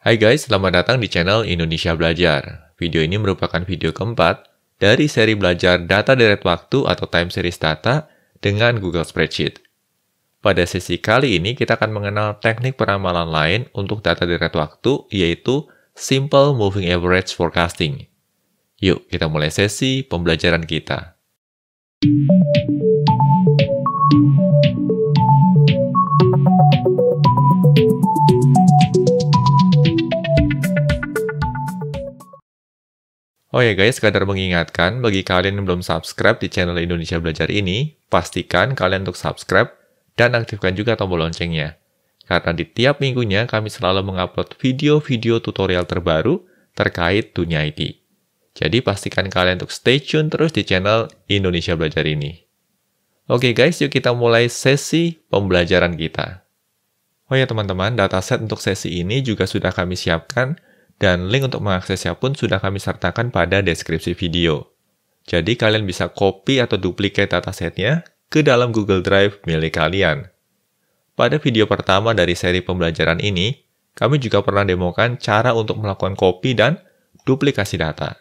Hai guys, selamat datang di channel Indonesia Belajar. Video ini merupakan video keempat dari seri belajar data deret waktu atau time series data dengan Google Spreadsheet. Pada sesi kali ini kita akan mengenal teknik peramalan lain untuk data deret waktu yaitu Simple Moving Average Forecasting. Yuk, kita mulai sesi pembelajaran kita. Oh ya guys, sekadar mengingatkan, bagi kalian yang belum subscribe di channel Indonesia Belajar ini, pastikan kalian untuk subscribe dan aktifkan juga tombol loncengnya. Karena di tiap minggunya kami selalu mengupload video-video tutorial terbaru terkait dunia IT. Jadi pastikan kalian untuk stay tune terus di channel Indonesia Belajar ini. Oke guys, yuk kita mulai sesi pembelajaran kita. Oh ya teman-teman, dataset untuk sesi ini juga sudah kami siapkan dan link untuk mengaksesnya pun sudah kami sertakan pada deskripsi video. Jadi kalian bisa copy atau duplikat datasetnya ke dalam Google Drive milik kalian. Pada video pertama dari seri pembelajaran ini, kami juga pernah demokan cara untuk melakukan copy dan duplikasi data.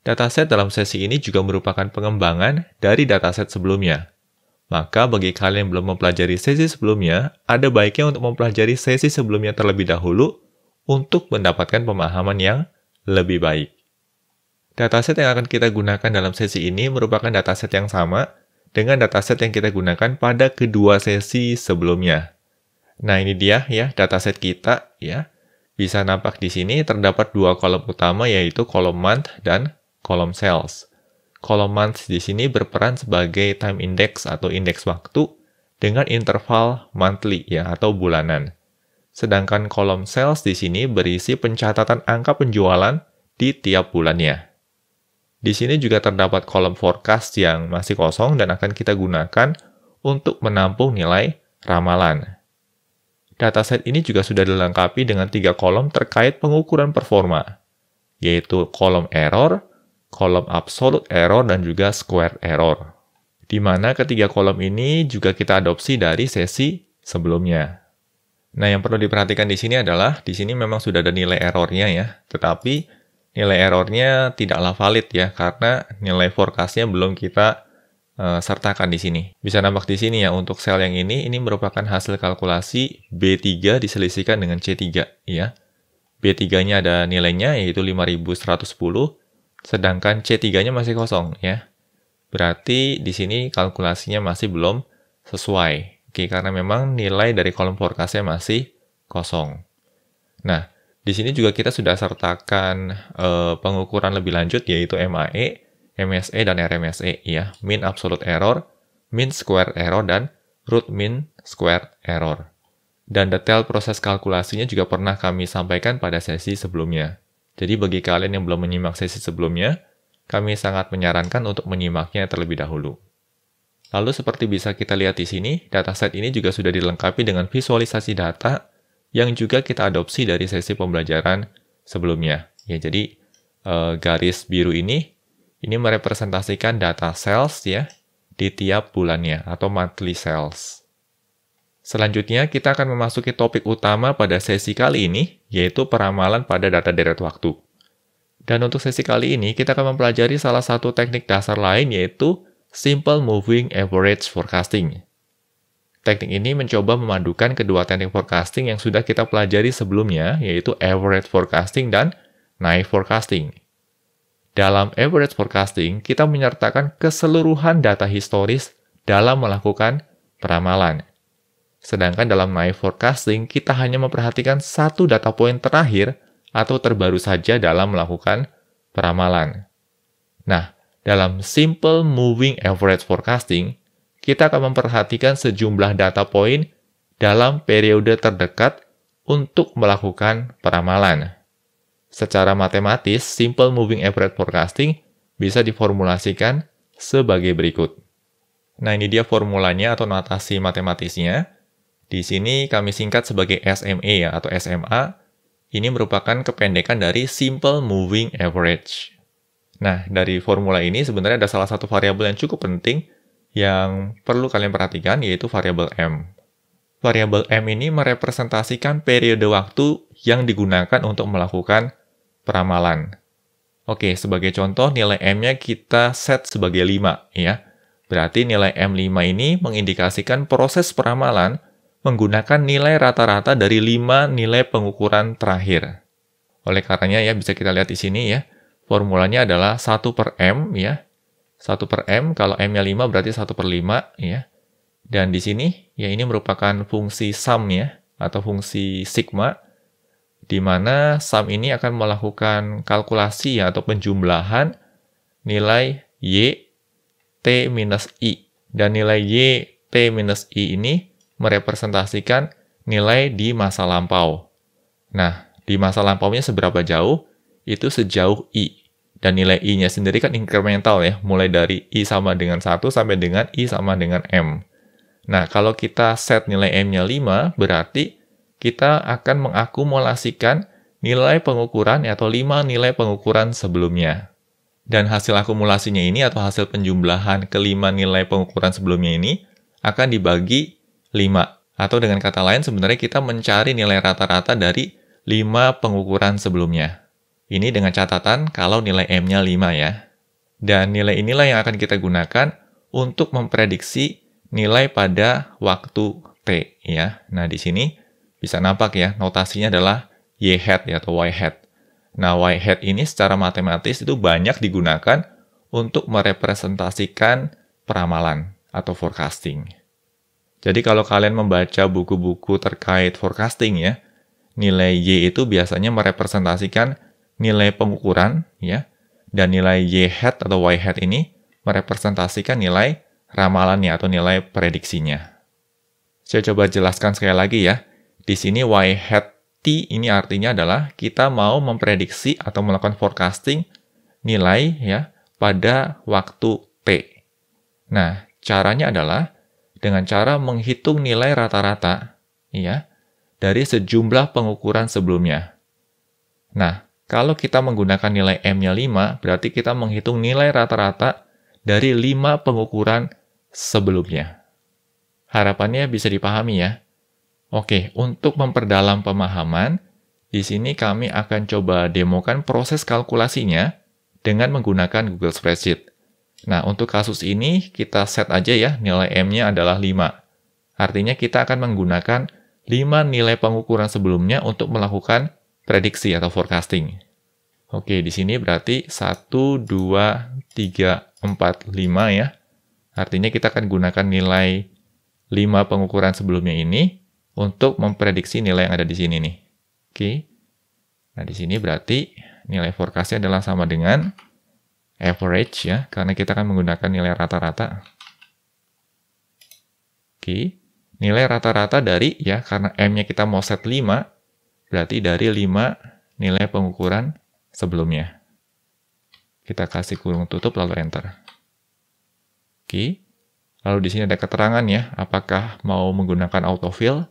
Dataset dalam sesi ini juga merupakan pengembangan dari dataset sebelumnya. Maka bagi kalian yang belum mempelajari sesi sebelumnya, ada baiknya untuk mempelajari sesi sebelumnya terlebih dahulu untuk mendapatkan pemahaman yang lebih baik. Dataset yang akan kita gunakan dalam sesi ini merupakan dataset yang sama dengan dataset yang kita gunakan pada kedua sesi sebelumnya. Nah, ini dia ya dataset kita ya. Bisa nampak di sini terdapat dua kolom utama yaitu kolom month dan kolom sales. Kolom month di sini berperan sebagai time index atau indeks waktu dengan interval monthly ya atau bulanan. Sedangkan kolom sales di sini berisi pencatatan angka penjualan di tiap bulannya. Di sini juga terdapat kolom forecast yang masih kosong dan akan kita gunakan untuk menampung nilai ramalan. Dataset ini juga sudah dilengkapi dengan tiga kolom terkait pengukuran performa, yaitu kolom error, kolom absolute error, dan juga square error. Di mana ketiga kolom ini juga kita adopsi dari sesi sebelumnya. Nah, yang perlu diperhatikan di sini adalah di sini memang sudah ada nilai errornya ya, tetapi nilai errornya tidaklah valid ya karena nilai forecastnya belum kita uh, sertakan di sini. Bisa nampak di sini ya untuk sel yang ini ini merupakan hasil kalkulasi B3 diselisihkan dengan C3 ya. B3-nya ada nilainya yaitu 5110 sedangkan C3-nya masih kosong ya. Berarti di sini kalkulasinya masih belum sesuai. Oke, karena memang nilai dari kolom forecastnya masih kosong. Nah, di sini juga kita sudah sertakan uh, pengukuran lebih lanjut yaitu MAE, MSE, dan RMSE ya. Mean Absolute Error, Mean Square Error, dan Root Mean Square Error. Dan detail proses kalkulasinya juga pernah kami sampaikan pada sesi sebelumnya. Jadi bagi kalian yang belum menyimak sesi sebelumnya, kami sangat menyarankan untuk menyimaknya terlebih dahulu. Lalu seperti bisa kita lihat di sini, dataset ini juga sudah dilengkapi dengan visualisasi data yang juga kita adopsi dari sesi pembelajaran sebelumnya. Ya, jadi e, garis biru ini ini merepresentasikan data sales ya di tiap bulannya atau monthly sales. Selanjutnya kita akan memasuki topik utama pada sesi kali ini yaitu peramalan pada data deret waktu. Dan untuk sesi kali ini kita akan mempelajari salah satu teknik dasar lain yaitu Simple Moving Average Forecasting. Teknik ini mencoba memadukan kedua teknik forecasting yang sudah kita pelajari sebelumnya, yaitu average forecasting dan naive forecasting. Dalam average forecasting, kita menyertakan keseluruhan data historis dalam melakukan peramalan. Sedangkan dalam naive forecasting, kita hanya memperhatikan satu data poin terakhir atau terbaru saja dalam melakukan peramalan. Nah, dalam Simple Moving Average Forecasting, kita akan memperhatikan sejumlah data poin dalam periode terdekat untuk melakukan peramalan. Secara matematis, Simple Moving Average Forecasting bisa diformulasikan sebagai berikut. Nah, ini dia formulanya atau notasi matematisnya. Di sini kami singkat sebagai SMA e ya, atau SMA. Ini merupakan kependekan dari Simple Moving Average. Nah, dari formula ini sebenarnya ada salah satu variabel yang cukup penting yang perlu kalian perhatikan yaitu variabel M. Variabel M ini merepresentasikan periode waktu yang digunakan untuk melakukan peramalan. Oke, sebagai contoh nilai M-nya kita set sebagai 5 ya. Berarti nilai M5 ini mengindikasikan proses peramalan menggunakan nilai rata-rata dari 5 nilai pengukuran terakhir. Oleh karenanya ya bisa kita lihat di sini ya formulanya adalah 1 per M ya. 1 per M, kalau M-nya 5 berarti 1 per 5 ya. Dan di sini, ya ini merupakan fungsi sum ya, atau fungsi sigma, di mana sum ini akan melakukan kalkulasi ya, atau penjumlahan nilai Y, T minus I. Dan nilai Y, T minus I ini merepresentasikan nilai di masa lampau. Nah, di masa lampaunya seberapa jauh? Itu sejauh I dan nilai i-nya sendiri kan incremental ya, mulai dari i sama dengan 1 sampai dengan i sama dengan m. Nah, kalau kita set nilai m-nya 5, berarti kita akan mengakumulasikan nilai pengukuran atau 5 nilai pengukuran sebelumnya. Dan hasil akumulasinya ini atau hasil penjumlahan kelima nilai pengukuran sebelumnya ini akan dibagi 5. Atau dengan kata lain sebenarnya kita mencari nilai rata-rata dari 5 pengukuran sebelumnya. Ini dengan catatan kalau nilai M-nya 5 ya. Dan nilai inilah yang akan kita gunakan untuk memprediksi nilai pada waktu T ya. Nah, di sini bisa nampak ya, notasinya adalah Y hat ya, atau Y hat. Nah, Y hat ini secara matematis itu banyak digunakan untuk merepresentasikan peramalan atau forecasting. Jadi kalau kalian membaca buku-buku terkait forecasting ya, nilai Y itu biasanya merepresentasikan nilai pengukuran ya dan nilai y hat atau y hat ini merepresentasikan nilai ramalannya atau nilai prediksinya. Saya coba jelaskan sekali lagi ya. Di sini y hat t ini artinya adalah kita mau memprediksi atau melakukan forecasting nilai ya pada waktu t. Nah, caranya adalah dengan cara menghitung nilai rata-rata ya dari sejumlah pengukuran sebelumnya. Nah, kalau kita menggunakan nilai M-nya 5, berarti kita menghitung nilai rata-rata dari 5 pengukuran sebelumnya. Harapannya bisa dipahami ya. Oke, untuk memperdalam pemahaman, di sini kami akan coba demokan proses kalkulasinya dengan menggunakan Google Spreadsheet. Nah, untuk kasus ini kita set aja ya nilai M-nya adalah 5. Artinya kita akan menggunakan 5 nilai pengukuran sebelumnya untuk melakukan prediksi atau forecasting. Oke, di sini berarti 1, 2, 3, 4, 5 ya. Artinya kita akan gunakan nilai 5 pengukuran sebelumnya ini untuk memprediksi nilai yang ada di sini nih. Oke. Nah, di sini berarti nilai forecastnya adalah sama dengan average ya, karena kita akan menggunakan nilai rata-rata. Oke. Nilai rata-rata dari ya, karena M-nya kita mau set 5, Berarti dari 5 nilai pengukuran sebelumnya. Kita kasih kurung tutup lalu enter. Oke. Lalu di sini ada keterangan ya, apakah mau menggunakan autofill?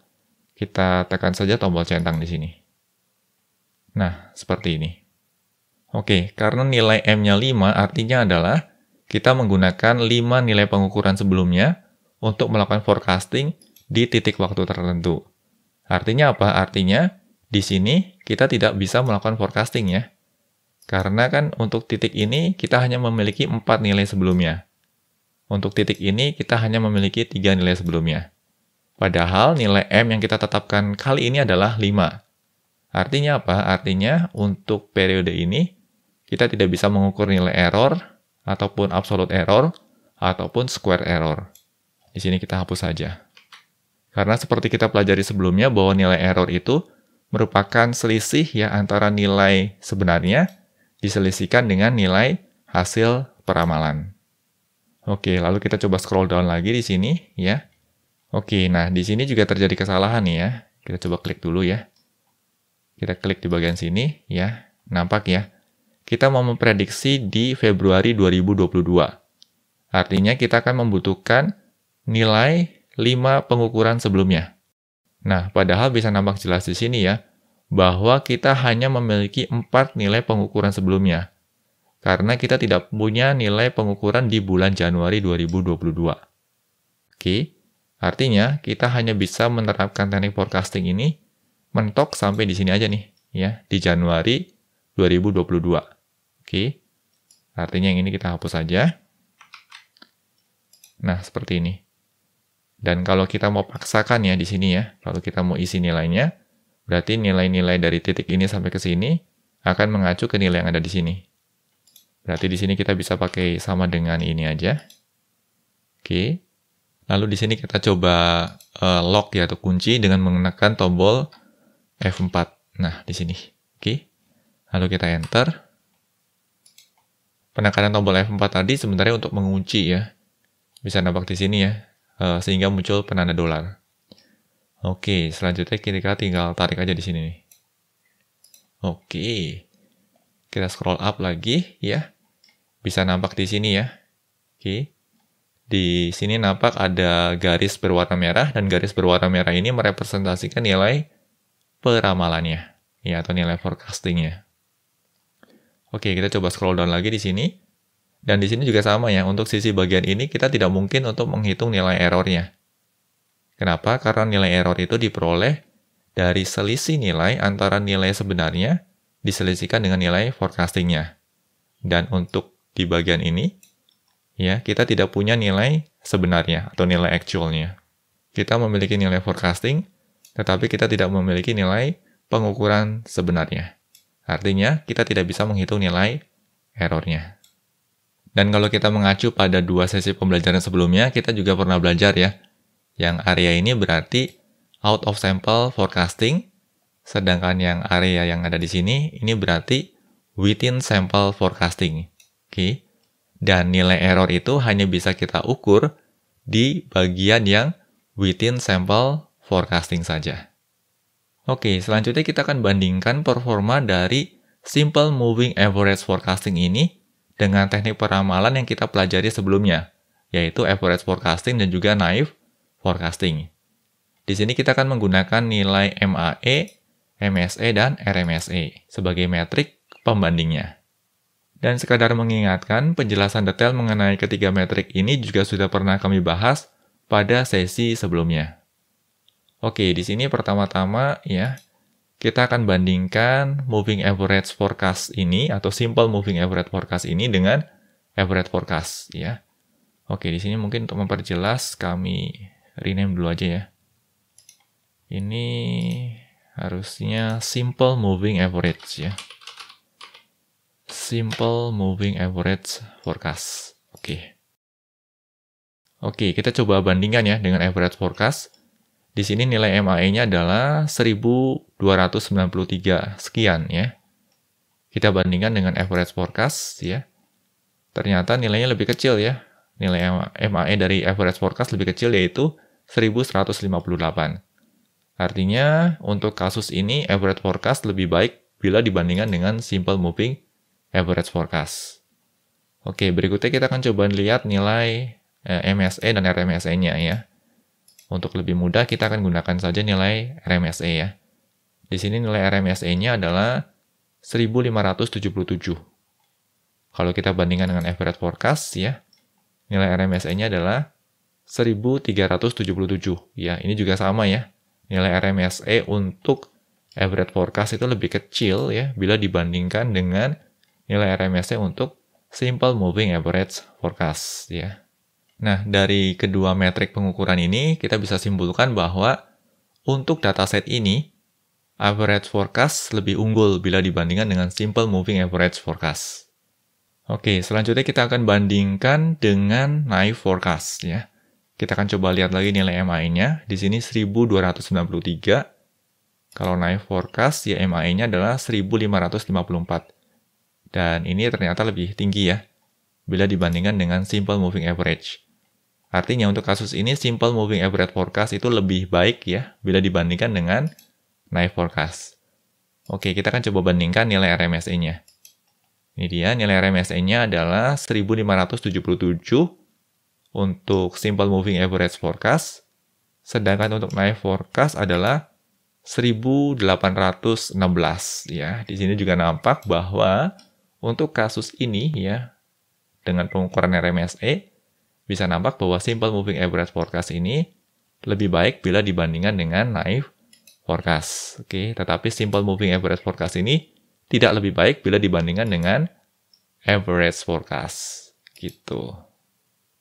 Kita tekan saja tombol centang di sini. Nah, seperti ini. Oke, karena nilai M-nya 5 artinya adalah kita menggunakan 5 nilai pengukuran sebelumnya untuk melakukan forecasting di titik waktu tertentu. Artinya apa? Artinya di sini kita tidak bisa melakukan forecasting ya. Karena kan untuk titik ini kita hanya memiliki 4 nilai sebelumnya. Untuk titik ini kita hanya memiliki 3 nilai sebelumnya. Padahal nilai M yang kita tetapkan kali ini adalah 5. Artinya apa? Artinya untuk periode ini kita tidak bisa mengukur nilai error ataupun absolute error ataupun square error. Di sini kita hapus saja. Karena seperti kita pelajari sebelumnya bahwa nilai error itu merupakan selisih ya antara nilai sebenarnya diselisihkan dengan nilai hasil peramalan. Oke, lalu kita coba scroll down lagi di sini ya. Oke, nah di sini juga terjadi kesalahan nih ya. Kita coba klik dulu ya. Kita klik di bagian sini ya. Nampak ya. Kita mau memprediksi di Februari 2022. Artinya kita akan membutuhkan nilai 5 pengukuran sebelumnya. Nah, padahal bisa nampak jelas di sini ya, bahwa kita hanya memiliki empat nilai pengukuran sebelumnya, karena kita tidak punya nilai pengukuran di bulan Januari 2022. Oke, artinya kita hanya bisa menerapkan teknik forecasting ini mentok sampai di sini aja nih, ya, di Januari 2022. Oke, artinya yang ini kita hapus saja. Nah, seperti ini. Dan kalau kita mau paksakan ya di sini ya, kalau kita mau isi nilainya, berarti nilai-nilai dari titik ini sampai ke sini akan mengacu ke nilai yang ada di sini. Berarti di sini kita bisa pakai sama dengan ini aja. Oke. Lalu di sini kita coba eh, lock ya atau kunci dengan menggunakan tombol F4. Nah, di sini. Oke. Lalu kita enter. Penekanan tombol F4 tadi sebenarnya untuk mengunci ya. Bisa nampak di sini ya Eh, sehingga muncul penanda dolar. Oke, selanjutnya kita tinggal tarik aja di sini nih. Oke. Kita scroll up lagi ya. Bisa nampak di sini ya. Oke. Di sini nampak ada garis berwarna merah dan garis berwarna merah ini merepresentasikan nilai peramalannya ya atau nilai forecastingnya. Oke, kita coba scroll down lagi di sini. Dan di sini juga sama ya, untuk sisi bagian ini kita tidak mungkin untuk menghitung nilai errornya. Kenapa? Karena nilai error itu diperoleh dari selisih nilai antara nilai sebenarnya diselisihkan dengan nilai forecastingnya. Dan untuk di bagian ini, ya kita tidak punya nilai sebenarnya atau nilai actualnya. Kita memiliki nilai forecasting, tetapi kita tidak memiliki nilai pengukuran sebenarnya. Artinya, kita tidak bisa menghitung nilai errornya. Dan kalau kita mengacu pada dua sesi pembelajaran sebelumnya, kita juga pernah belajar ya. Yang area ini berarti out of sample forecasting, sedangkan yang area yang ada di sini, ini berarti within sample forecasting. Oke. Dan nilai error itu hanya bisa kita ukur di bagian yang within sample forecasting saja. Oke, selanjutnya kita akan bandingkan performa dari simple moving average forecasting ini dengan teknik peramalan yang kita pelajari sebelumnya, yaitu average forecasting dan juga naive forecasting. Di sini kita akan menggunakan nilai MAE, MSE, dan RMSE sebagai metrik pembandingnya. Dan sekadar mengingatkan, penjelasan detail mengenai ketiga metrik ini juga sudah pernah kami bahas pada sesi sebelumnya. Oke, di sini pertama-tama ya, kita akan bandingkan moving average forecast ini atau simple moving average forecast ini dengan average forecast ya. Oke, di sini mungkin untuk memperjelas kami rename dulu aja ya. Ini harusnya simple moving average ya. Simple moving average forecast. Oke. Oke, kita coba bandingkan ya dengan average forecast. Di sini nilai MAE-nya adalah 1293 sekian ya. Kita bandingkan dengan average forecast ya. Ternyata nilainya lebih kecil ya. Nilai MAE dari average forecast lebih kecil yaitu 1158. Artinya untuk kasus ini average forecast lebih baik bila dibandingkan dengan simple moving average forecast. Oke, berikutnya kita akan coba lihat nilai eh, MSE dan RMSE-nya ya. Untuk lebih mudah, kita akan gunakan saja nilai RMSE ya. Di sini nilai RMSE-nya adalah 1577. Kalau kita bandingkan dengan average forecast ya, nilai RMSE-nya adalah 1377 ya. Ini juga sama ya. Nilai RMSE untuk average forecast itu lebih kecil ya bila dibandingkan dengan nilai RMSE untuk simple moving average forecast ya. Nah, dari kedua metrik pengukuran ini, kita bisa simpulkan bahwa untuk dataset ini, average forecast lebih unggul bila dibandingkan dengan simple moving average forecast. Oke, selanjutnya kita akan bandingkan dengan naive forecast ya. Kita akan coba lihat lagi nilai MAI-nya. Di sini 1293. Kalau naive forecast, ya MAI-nya adalah 1554. Dan ini ternyata lebih tinggi ya, bila dibandingkan dengan simple moving average. Artinya untuk kasus ini simple moving average forecast itu lebih baik ya bila dibandingkan dengan naive forecast. Oke, kita akan coba bandingkan nilai RMSE-nya. Ini dia, nilai RMSE-nya adalah 1577 untuk simple moving average forecast, sedangkan untuk naive forecast adalah 1816 ya. Di sini juga nampak bahwa untuk kasus ini ya dengan pengukuran RMSE bisa nampak bahwa simple moving average forecast ini lebih baik bila dibandingkan dengan naive forecast. Oke, okay? tetapi simple moving average forecast ini tidak lebih baik bila dibandingkan dengan average forecast. Gitu.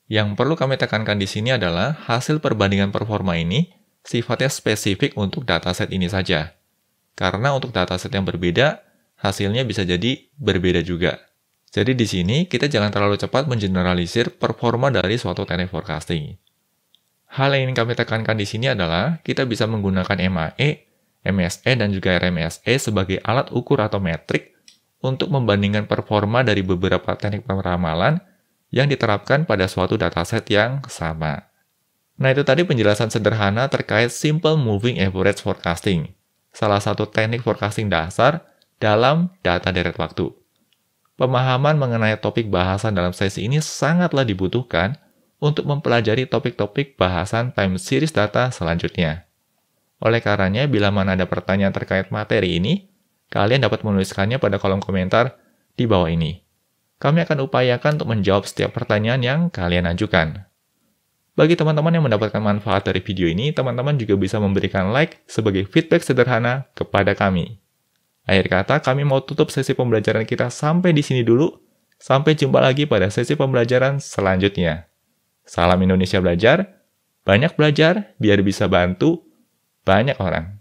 Yang perlu kami tekankan di sini adalah hasil perbandingan performa ini sifatnya spesifik untuk dataset ini saja. Karena untuk dataset yang berbeda, hasilnya bisa jadi berbeda juga. Jadi di sini kita jangan terlalu cepat mengeneralisir performa dari suatu teknik forecasting. Hal yang ingin kami tekankan di sini adalah kita bisa menggunakan MAE, MSE, dan juga RMSE sebagai alat ukur atau metrik untuk membandingkan performa dari beberapa teknik peramalan yang diterapkan pada suatu dataset yang sama. Nah itu tadi penjelasan sederhana terkait Simple Moving Average Forecasting, salah satu teknik forecasting dasar dalam data deret waktu. Pemahaman mengenai topik bahasan dalam sesi ini sangatlah dibutuhkan untuk mempelajari topik-topik bahasan time series data selanjutnya. Oleh karenanya, bila mana ada pertanyaan terkait materi ini, kalian dapat menuliskannya pada kolom komentar di bawah ini. Kami akan upayakan untuk menjawab setiap pertanyaan yang kalian ajukan. Bagi teman-teman yang mendapatkan manfaat dari video ini, teman-teman juga bisa memberikan like sebagai feedback sederhana kepada kami. Akhir kata, kami mau tutup sesi pembelajaran kita sampai di sini dulu. Sampai jumpa lagi pada sesi pembelajaran selanjutnya. Salam Indonesia Belajar, banyak belajar biar bisa bantu banyak orang.